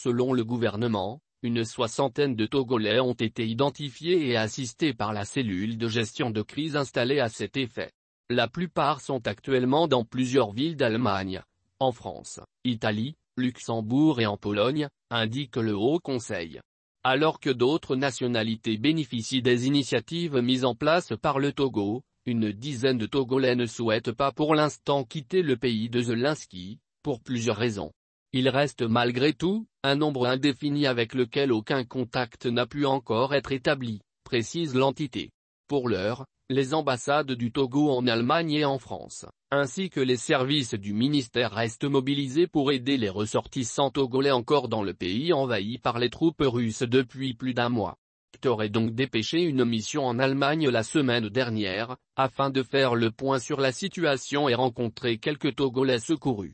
Selon le gouvernement, une soixantaine de Togolais ont été identifiés et assistés par la cellule de gestion de crise installée à cet effet. La plupart sont actuellement dans plusieurs villes d'Allemagne, en France, Italie, Luxembourg et en Pologne, indique le Haut Conseil. Alors que d'autres nationalités bénéficient des initiatives mises en place par le Togo, une dizaine de Togolais ne souhaitent pas pour l'instant quitter le pays de zelinski pour plusieurs raisons. Il reste malgré tout, un nombre indéfini avec lequel aucun contact n'a pu encore être établi, précise l'entité. Pour l'heure, les ambassades du Togo en Allemagne et en France, ainsi que les services du ministère restent mobilisés pour aider les ressortissants togolais encore dans le pays envahi par les troupes russes depuis plus d'un mois. Hector est donc dépêché une mission en Allemagne la semaine dernière, afin de faire le point sur la situation et rencontrer quelques Togolais secourus.